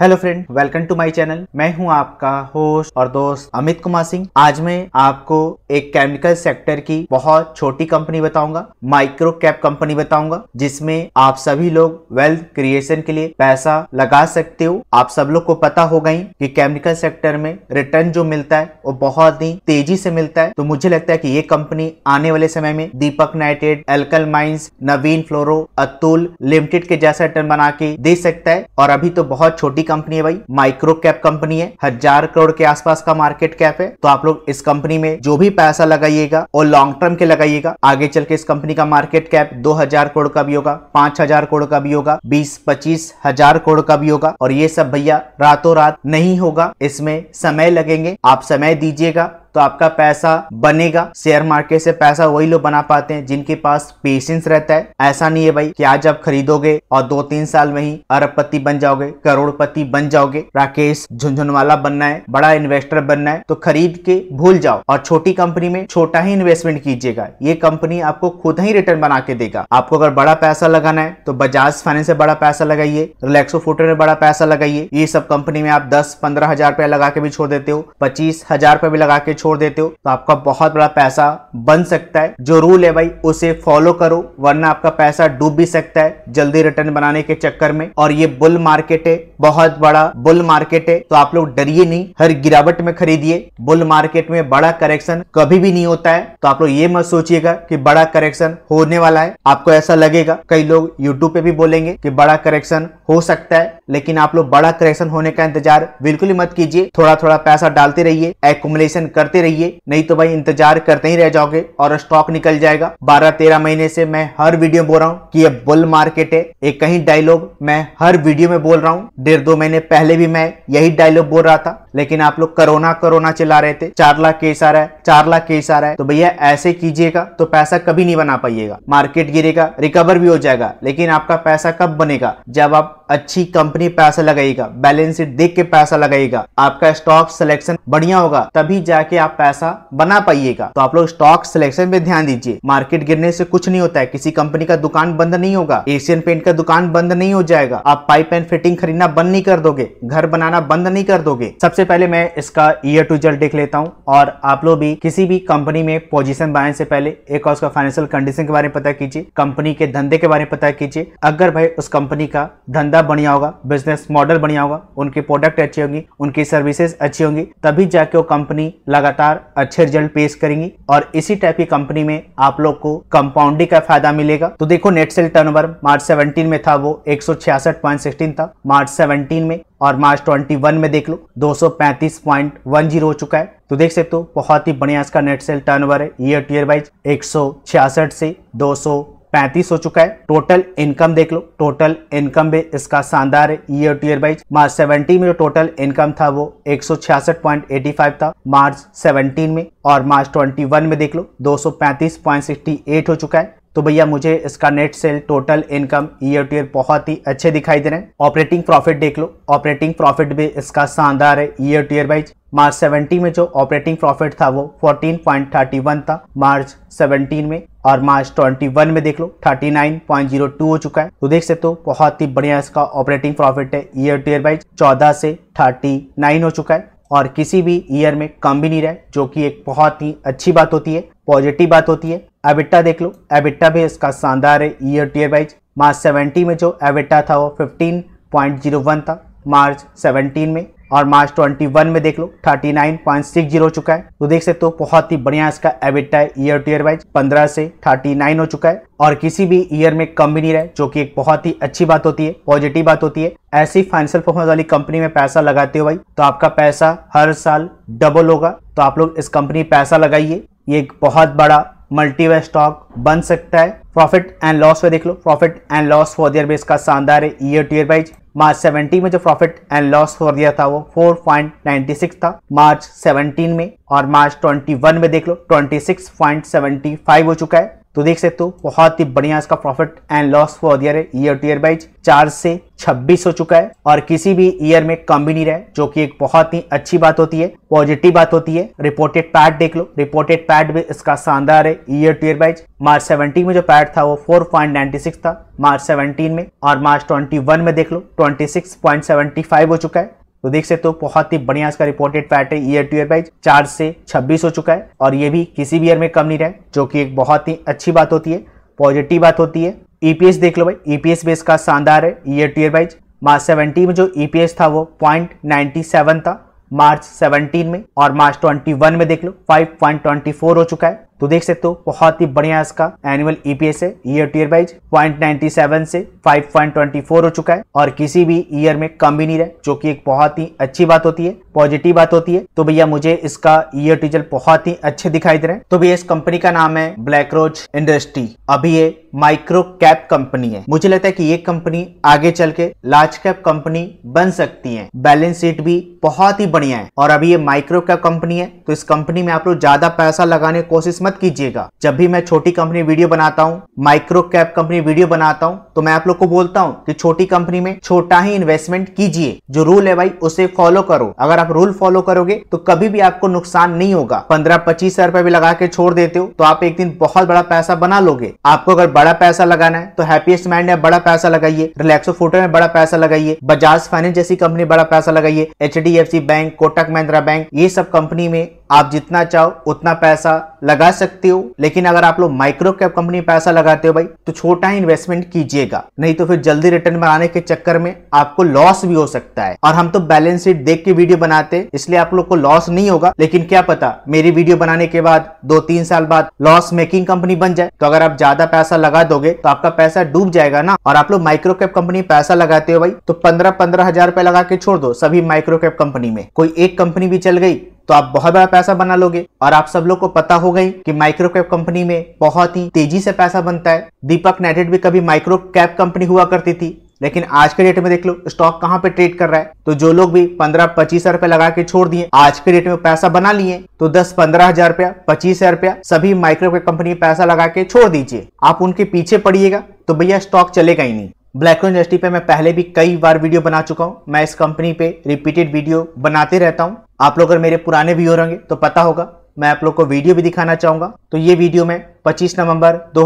hello friend welcome to my channel मैं हूं आपका होस्ट और दोस्त अमित कुमार सिंह आज मैं आपको एक केमिकल सेक्टर की बहुत छोटी कंपनी बताऊंगा माइक्रो कैप कंपनी बताऊंगा जिसमें आप सभी लोग वेल्थ क्रिएशन के लिए पैसा लगा सकते हो आप सब लोग को पता होगा ही कि केमिकल सेक्टर में रिटर्न जो मिलता है वो बहुत ही तेजी से मिलता है तो मुझे लगता है की ये कंपनी आने वाले समय में Deepak Nitrite Alkyl Amines Navin Fluorine Atul limited के जैसा रिटर्न बना के दे सकता है और अभी तो बहुत छोटी कंपनी है भाई माइक्रो कैप कंपनी है हजार करोड़ के आसपास का मार्केट कैप है तो आप लोग इस कंपनी में जो भी पैसा लगाइएगा और लॉन्ग टर्म के लगाइएगा आगे चल के इस कंपनी का मार्केट कैप दो हजार करोड़ का भी होगा पांच हजार करोड़ का भी होगा बीस पच्चीस हजार करोड़ का भी होगा और ये सब भैया रातों रात नहीं होगा इसमें समय लगेंगे आप समय दीजिएगा तो आपका पैसा बनेगा शेयर मार्केट से पैसा वही लोग बना पाते हैं जिनके पास पेशेंस रहता है ऐसा नहीं है भाई कि आज आप खरीदोगे और दो तीन साल में ही अरबपति बन जाओगे करोड़पति बन जाओगे राकेश झुंझुनवाला बनना है बड़ा इन्वेस्टर बनना है तो खरीद के भूल जाओ और छोटी कंपनी में छोटा ही इन्वेस्टमेंट कीजिएगा ये कंपनी आपको खुद ही रिटर्न बना के देगा आपको अगर बड़ा पैसा लगाना है तो बजाज फाइनेंस से बड़ा पैसा लगाइए रिलेक्सो फोटो में बड़ा पैसा लगाइए ये सब कंपनी में आप दस पंद्रह हजार रुपया लगा के भी छोड़ देते हो पच्चीस हजार भी लगा के छोड़ देते हो तो आपका बहुत बड़ा पैसा बन सकता है जो रूल है भाई उसे फॉलो करो वरना आपका पैसा डूब भी सकता है जल्दी रिटर्न बनाने के चक्कर में और ये बुल मार्केट है बहुत बड़ा बुल मार्केट है तो आप लोग डरिए नहीं हर गिरावट में खरीदिए बुल मार्केट में बड़ा करेक्शन कभी भी नहीं होता है तो आप लोग ये मत सोचिएगा कि बड़ा करेक्शन होने वाला है आपको ऐसा लगेगा कई लोग यूट्यूब पे भी बोलेंगे कि बड़ा करेक्शन हो सकता है लेकिन आप लोग बड़ा करेक्शन होने का इंतजार बिल्कुल ही मत कीजिए थोड़ा थोड़ा पैसा डालते रहिए एकुमुलेशन करते करते रहिए नहीं तो भाई इंतजार करते ही रह जाओगे और स्टॉक निकल जाएगा बारह तेरह महीने से मैं हर वीडियो बोल रहा हूँ कि ये बुल मार्केट है एक कहीं डायलॉग मैं हर वीडियो में बोल रहा हूँ डेढ़ दो महीने पहले भी मैं यही डायलॉग बोल रहा था लेकिन आप लोग करोना करोना चला रहे थे चार लाख केस आ रहा है चार लाख केस आ रहा है तो भैया ऐसे कीजिएगा तो पैसा कभी नहीं बना पाइएगा मार्केट गिरेगा रिकवर भी हो जाएगा लेकिन आपका पैसा कब बनेगा जब आप अच्छी कंपनी पैसा लगाएगा बैलेंस शीट देख के पैसा लगाएगा आपका स्टॉक सिलेक्शन बढ़िया होगा तभी जाके करके आप पैसा बना पाइएगा तो आप लोग स्टॉक सिलेक्शन पे ध्यान दीजिए मार्केट गिरने से कुछ नहीं होता है किसी कंपनी का दुकान बंद नहीं होगा एशियन पेंट का दुकान बंद नहीं हो जाएगा आप पाइप एंड फिटिंग खरीदना बंद नहीं कर दोगे घर बनाना बंद नहीं कर दोगे सबसे पहले मैं इसका ईयर टू जल देख लेता हूँ और आप लोग भी किसी भी कंपनी में पोजिशन बनाने से पहले एक और उसका फाइनेंशियल कंडीशन के बारे में पता कीजिए कंपनी के धंधे के बारे में पता कीजिए अगर भाई उस कंपनी का धंधा बढ़िया होगा बिजनेस मॉडल बढ़िया होगा उनके प्रोडक्ट अच्छी होंगी उनकी सर्विसेज अच्छी होंगी तभी जाके वो कंपनी लगा लगातार अच्छे रिजल्ट पेश करेंगी और इसी टाइप की कंपनी में आप लोग को कंपाउंडिंग का फायदा मिलेगा तो देखो net sale turnover March seventeen में था वो एक था मार्च सेवनटीन में और मार्च 21 में देख लो 235.10 हो चुका है तो देख सकते हो बहुत ही बढ़िया इसका नेट सेल टर्नओवर है ईयर टू ईयर वाइज एक से पैंतीस हो चुका है टोटल इनकम देख लो टोटल इनकम भी इसका शानदार है year to year wise March 17 में जो टोटल इनकम था वो 166.85 था मार्च 17 में और मार्च 21 में देख लो 235.68 हो चुका है तो भैया मुझे इसका net sale total income year to year बहुत ही अच्छे दिखाई दे रहे हैं ऑपरेटिंग प्रॉफिट देख लो ऑपरेटिंग प्रॉफिट भी इसका शानदार है year to year wise March 17 में जो ऑपरेटिंग प्रॉफिट था वो 14.31 था मार्च 17 में और मार्च 21 में देख लो 39.02 हो चुका है तो देख सकते हो बहुत ही बढ़िया इसका ऑपरेटिंग प्रॉफिट है ईयर टू ईयर वाइज 14 से 39 हो चुका है और किसी भी ईयर में कम भी नहीं रहे जो कि एक बहुत ही अच्छी बात होती है पॉजिटिव बात होती है एबिट्टा देख लो एबिट्टा भी इसका शानदार है ईयर टीयर वाइज मार्च 70 में जो एबिट्टा था वो 15.01 था मार्च 17 में और मार्च 21 में देख लो 39.60 हो चुका है तो देख सकते हो तो बहुत ही बढ़िया इसका एबिट्टा है ईयर टू ईयर वाइज 15 से 39 हो चुका है और किसी भी ईयर में कम भी नहीं रहे जो कि एक बहुत ही अच्छी बात होती है पॉजिटिव बात होती है ऐसी फाइनेंशियल परफॉर्मेंस वाली कंपनी में पैसा लगाते हो भाई तो आपका पैसा हर साल डबल होगा तो आप लोग इस कंपनी पैसा लगाइए ये एक बहुत बड़ा मल्टीवे स्टॉक बन सकता है प्रॉफिट एंड लॉस में देख लो profit and loss for the year base का शानदार है ईयर टीयर वाइज मार्च 17 में जो profit and loss for the year था वो 4.96 था मार्च 17 में और मार्च 21 में देख लो 26.75 हो चुका है तो देख सकते हो बहुत ही बढ़िया इसका profit and loss for year है ईयर टू ईयर वाइज चार से छब्बीस हो चुका है और किसी भी ईयर में कम भी नहीं रहा है जो कि एक बहुत ही अच्छी बात होती है पॉजिटिव बात होती है रिपोर्टेड पैट देख लो रिपोर्टेड पैट भी इसका शानदार है year to year wise March seventeen में जो पैट था वो फोर पॉइंट नाइनटी सिक्स था मार्च सेवनटीन में और मार्च ट्वेंटी वन में देख लो twenty six point seventy five हो चुका है तो देख सकते हो तो बहुत ही बढ़िया इसका रिपोर्टेड फैट है ईयर टू ईयर वाइज चार से छब्बीस हो चुका है और ये भी किसी भी ईयर में कम नहीं रहा जो कि एक बहुत ही अच्छी बात होती है पॉजिटिव बात होती है ईपीएस e देख लो भाई ईपीएस भी इसका शानदार है year to year wise March seventeen में जो ईपीएस e था वो पॉइंट था मार्च सेवनटीन में और मार्च ट्वेंटी में देख लो फाइव हो चुका है तो देख सकते हो बहुत ही बढ़िया इसका एनुअल ईपीएस e है year to year wise point से 5.24 हो चुका है और किसी भी ईयर में कम भी नहीं रहा जो कि एक बहुत ही अच्छी बात होती है पॉजिटिव बात होती है तो भैया मुझे इसका ईयर टू रिजल्ट बहुत ही अच्छे दिखाई दे रहे हैं तो भैया इस कंपनी का नाम है ब्लैक रोज इंडस्ट्री अभी ये माइक्रो कैप कंपनी है मुझे लगता है कि ये कंपनी आगे चल के लार्ज कैप कंपनी बन सकती है बैलेंस शीट भी बहुत ही बढ़िया है और अभी ये माइक्रो कैप कंपनी है तो इस कंपनी में आप लोग ज्यादा पैसा लगाने की कोशिश मत कीजिएगा जब भी मैं छोटी कंपनी वीडियो बनाता हूँ माइक्रो कैप कंपनी वीडियो बनाता हूँ तो मैं आप लोग को बोलता हूँ कि छोटी कंपनी में छोटा ही इन्वेस्टमेंट कीजिए जो रूल है भाई उसे फॉलो करो अगर आप रूल फॉलो करोगे तो कभी भी आपको नुकसान नहीं होगा पंद्रह पच्चीस हजार भी लगा के छोड़ देते हो तो आप एक दिन बहुत बड़ा पैसा बना लोगे आपको अगर बड़ा पैसा लगाना है तो हैप्पीएस्ट माइंड में बड़ा पैसा लगाइए रिलैक्सो फोटो में बड़ा पैसा लगाइए बजाज फाइनेंस जैसी कंपनी बड़ा पैसा लगाइए H bank Kotak Mahindra bank ये सब कंपनी में आप जितना चाहो उतना पैसा लगा सकते हो लेकिन अगर आप लोग माइक्रो कैप कंपनी पैसा लगाते हो भाई तो छोटा ही इन्वेस्टमेंट कीजिएगा नहीं तो फिर जल्दी रिटर्न में आने के चक्कर में आपको लॉस भी हो सकता है और हम तो बैलेंस शीट देख के वीडियो बनाते हैं इसलिए आप लोग को लॉस नहीं होगा लेकिन क्या पता मेरी वीडियो बनाने के बाद दो तीन साल बाद लॉस मेकिंग कंपनी बन जाए तो अगर आप ज्यादा पैसा लगा दोगे तो आपका पैसा डूब जाएगा ना और आप लोग माइक्रो कैप कंपनी पैसा लगाते हो भाई तो पंद्रह पंद्रह हजार रुपए लगा के छोड़ दो सभी माइक्रो कैप कंपनी में कोई एक कंपनी भी चल गई तो आप बहुत बड़ा पैसा बना लोगे और आप सब लोग को पता हो गई कि माइक्रो कैप कंपनी में बहुत ही तेजी से पैसा बनता है दीपक नेटेड भी कभी माइक्रो कैप कंपनी हुआ करती थी लेकिन आज के डेट में देख लो स्टॉक कहाँ पे ट्रेड कर रहा है तो जो लोग भी पंद्रह पच्चीस हजार रुपया लगा के छोड़ दिए आज के डेट में पैसा बना लिए तो दस पंद्रह हजार रुपया पच्चीस हजार रुपया सभी माइक्रो कैप कंपनी में पैसा लगा के छोड़ दीजिए आप उनके पीछे पड़िएगा तो भैया स्टॉक चलेगा ही नहीं ब्लैक इंडस्ट्री पे मैं पहले भी कई बार वीडियो बना चुका हूँ मैं इस कंपनी पे रिपीटेड वीडियो बनाते रहता हूँ आप लोग अगर मेरे पुराने व्यूअर होंगे तो पता होगा मैं आप लोग को वीडियो भी दिखाना चाहूंगा तो ये वीडियो मैं पच्चीस नवंबर दो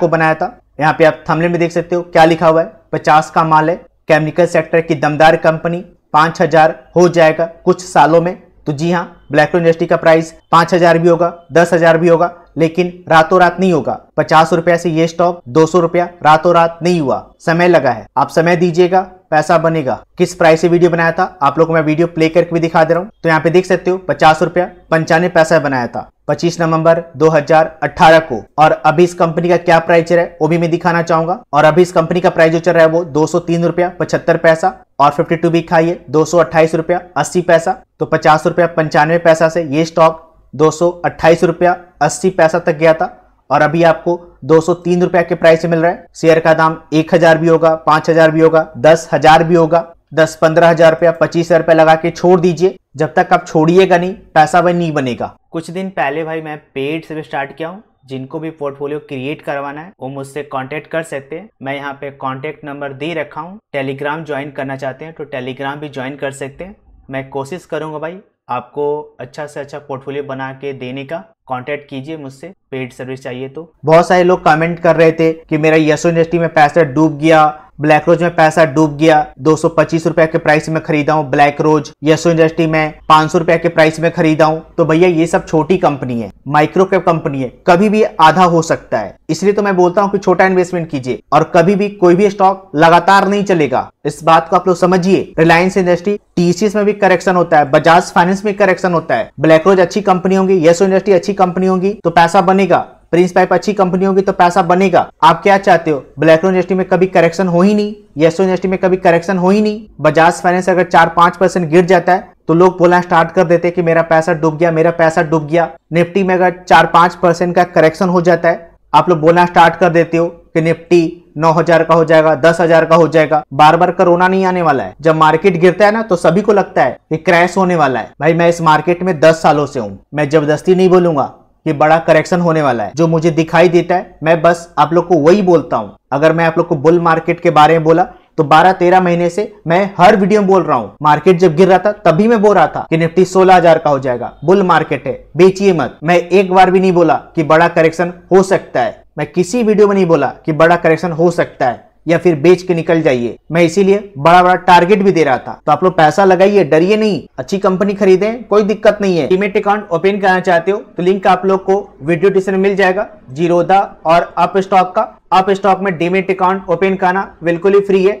को बनाया था यहाँ पे आप थमले में देख सकते हो क्या लिखा हुआ है पचास का माल है केमिकल सेक्टर की दमदार कंपनी पांच हजार हो जाएगा कुछ सालों में तो जी हाँ ब्लैक इंडस्ट्री का प्राइस पांच हजार भी होगा दस हजार भी होगा लेकिन रातों रात नहीं होगा पचास रुपया से ये स्टॉक दो सौ रुपया रातों रात नहीं हुआ समय लगा है आप समय दीजिएगा पैसा बनेगा किस प्राइस से वीडियो बनाया था आप लोग को मैं वीडियो प्ले करके भी दिखा दे रहा हूँ तो यहाँ पे देख सकते हो पचास रुपया पंचानवे पैसा बनाया था 25 नवंबर 2018 को और अभी इस कंपनी का क्या प्राइस चल रहा है वो भी मैं दिखाना चाहूंगा और अभी इस कंपनी का प्राइस जो चल रहा है वो दो रुपया पचहत्तर पैसा और 52 टू वीक खाइए दो सौ अट्ठाईस रुपया अस्सी पैसा तो पचास रुपया पंचानवे पैसा से ये स्टॉक दो सौ अट्ठाईस रुपया अस्सी पैसा तक गया था और अभी आपको दो सौ तीन रुपया के प्राइस मिल रहा है शेयर का दाम एक हजार भी होगा पांच हजार भी होगा दस हजार भी होगा दस पंद्रह हजार रुपया पच्चीस हजार रुपया लगा के छोड़ दीजिए जब तक आप छोड़िएगा नहीं पैसा भाई नहीं बनेगा कुछ दिन पहले भाई मैं पेड से भी स्टार्ट किया हूँ जिनको भी पोर्टफोलियो क्रिएट करवाना है वो मुझसे कांटेक्ट कर सकते हैं मैं यहाँ पे कांटेक्ट नंबर दे रखा हूँ टेलीग्राम ज्वाइन करना चाहते हैं तो टेलीग्राम भी ज्वाइन कर सकते हैं मैं कोशिश करूंगा भाई आपको अच्छा से अच्छा पोर्टफोलियो बना के देने का कांटेक्ट कीजिए मुझसे पेड सर्विस चाहिए तो बहुत सारे लोग कमेंट कर रहे थे कि मेरा यशो इंडस्ट्री में पैसा डूब गया ब्लैक रोज में पैसा डूब गया दो सौ पच्चीस के प्राइस में खरीदा हूँ ब्लैक रोज यशो इंडस्ट्री में पांच सौ के प्राइस में खरीदा हूँ तो भैया ये सब छोटी कंपनी है माइक्रो कैप कंपनी है कभी भी आधा हो सकता है इसलिए तो मैं बोलता हूँ कि छोटा इन्वेस्टमेंट कीजिए और कभी भी कोई भी स्टॉक लगातार नहीं चलेगा इस बात को आप लोग समझिए रिलायंस इंडस्ट्री टीसीएस में भी करेक्शन होता है बजाज फाइनेंस फाइनेंस में करेक्शन होता है ब्लैक रोज अच्छी कंपनी होगी येसो इंडस्ट्री अच्छी कंपनी होगी तो पैसा बनेगा प्रिंस पाइप अच्छी कंपनी होगी तो पैसा बनेगा आप क्या चाहते हो ब्लैक रोज इंडस्ट्री में कभी करेक्शन हो ही नहीं येसो इंडस्ट्री में कभी करेक्शन हो ही नहीं बजाज फाइनेंस अगर चार पांच परसेंट गिर जाता है तो लोग बोलना स्टार्ट कर देते कि मेरा पैसा डूब गया मेरा पैसा डूब गया निफ्टी में अगर चार पांच परसेंट का करेक्शन हो जाता है आप लोग बोलना स्टार्ट कर देते हो कि निफ्टी नौ हजार का हो जाएगा दस हजार का हो जाएगा बार बार कोरोना नहीं आने वाला है जब मार्केट गिरता है ना तो सभी को लगता है कि क्रैश होने वाला है भाई मैं इस मार्केट में दस सालों से हूँ मैं जबरदस्ती नहीं बोलूंगा कि बड़ा करेक्शन होने वाला है जो मुझे दिखाई देता है मैं बस आप लोग को वही बोलता हूँ अगर मैं आप लोग को बुल मार्केट के बारे में बोला तो 12-13 महीने से मैं हर वीडियो में बोल रहा हूँ मार्केट जब गिर रहा था तभी मैं बोल रहा था कि निफ्टी 16000 का हो जाएगा बुल मार्केट है बेचिए मत मैं एक बार भी नहीं बोला कि बड़ा करेक्शन हो सकता है मैं किसी वीडियो में नहीं बोला कि बड़ा करेक्शन हो सकता है या फिर बेच के निकल जाइए मैं इसीलिए बड़ा बड़ा टारगेट भी दे रहा था तो आप लोग पैसा लगाइए डरिए नहीं अच्छी कंपनी खरीदे कोई दिक्कत नहीं है डीमेट अकाउंट ओपन करना चाहते हो तो लिंक आप लोग को वीडियो डिस्क्रिप्शन में मिल जाएगा जीरोदा और अप स्टॉक का अप स्टॉक में डीमेट अकाउंट ओपन करना बिल्कुल ही फ्री है